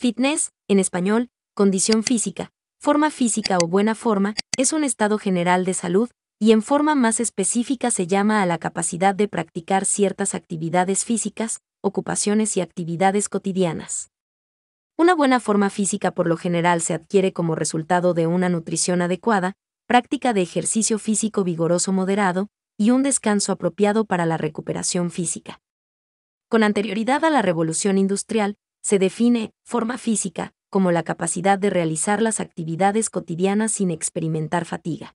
Fitness, en español, condición física, forma física o buena forma, es un estado general de salud, y en forma más específica se llama a la capacidad de practicar ciertas actividades físicas, ocupaciones y actividades cotidianas. Una buena forma física por lo general se adquiere como resultado de una nutrición adecuada, práctica de ejercicio físico vigoroso moderado, y un descanso apropiado para la recuperación física. Con anterioridad a la revolución industrial, se define, forma física, como la capacidad de realizar las actividades cotidianas sin experimentar fatiga.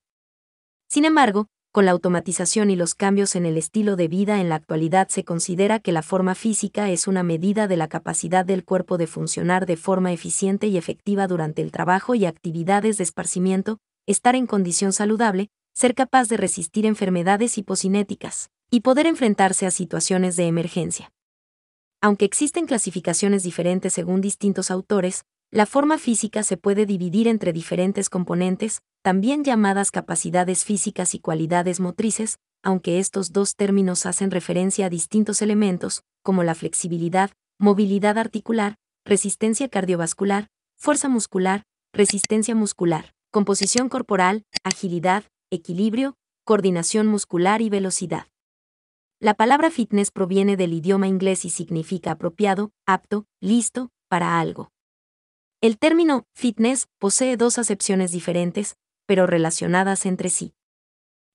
Sin embargo, con la automatización y los cambios en el estilo de vida en la actualidad se considera que la forma física es una medida de la capacidad del cuerpo de funcionar de forma eficiente y efectiva durante el trabajo y actividades de esparcimiento, estar en condición saludable, ser capaz de resistir enfermedades hipocinéticas y poder enfrentarse a situaciones de emergencia. Aunque existen clasificaciones diferentes según distintos autores, la forma física se puede dividir entre diferentes componentes, también llamadas capacidades físicas y cualidades motrices, aunque estos dos términos hacen referencia a distintos elementos, como la flexibilidad, movilidad articular, resistencia cardiovascular, fuerza muscular, resistencia muscular, composición corporal, agilidad, equilibrio, coordinación muscular y velocidad. La palabra fitness proviene del idioma inglés y significa apropiado, apto, listo, para algo. El término fitness posee dos acepciones diferentes, pero relacionadas entre sí.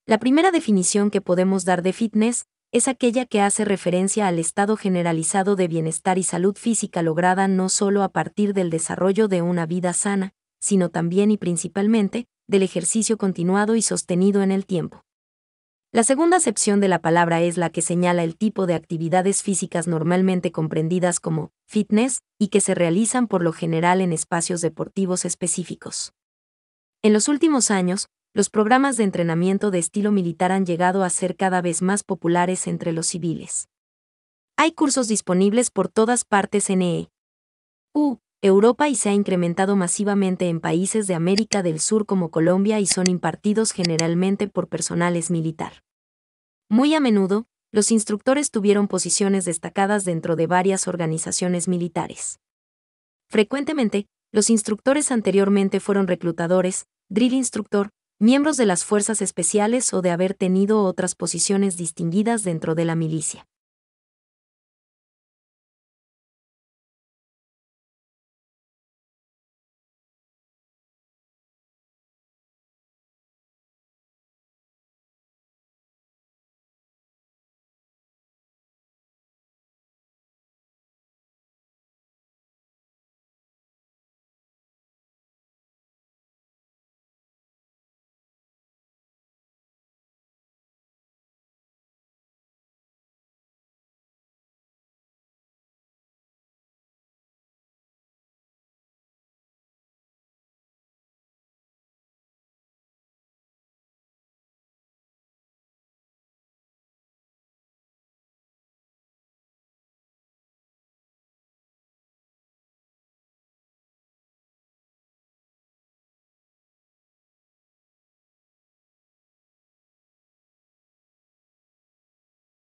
La primera definición que podemos dar de fitness es aquella que hace referencia al estado generalizado de bienestar y salud física lograda no solo a partir del desarrollo de una vida sana, sino también y principalmente del ejercicio continuado y sostenido en el tiempo. La segunda acepción de la palabra es la que señala el tipo de actividades físicas normalmente comprendidas como fitness y que se realizan por lo general en espacios deportivos específicos. En los últimos años, los programas de entrenamiento de estilo militar han llegado a ser cada vez más populares entre los civiles. Hay cursos disponibles por todas partes en EU Europa y se ha incrementado masivamente en países de América del Sur como Colombia y son impartidos generalmente por personales militar. Muy a menudo, los instructores tuvieron posiciones destacadas dentro de varias organizaciones militares. Frecuentemente, los instructores anteriormente fueron reclutadores, drill instructor, miembros de las fuerzas especiales o de haber tenido otras posiciones distinguidas dentro de la milicia.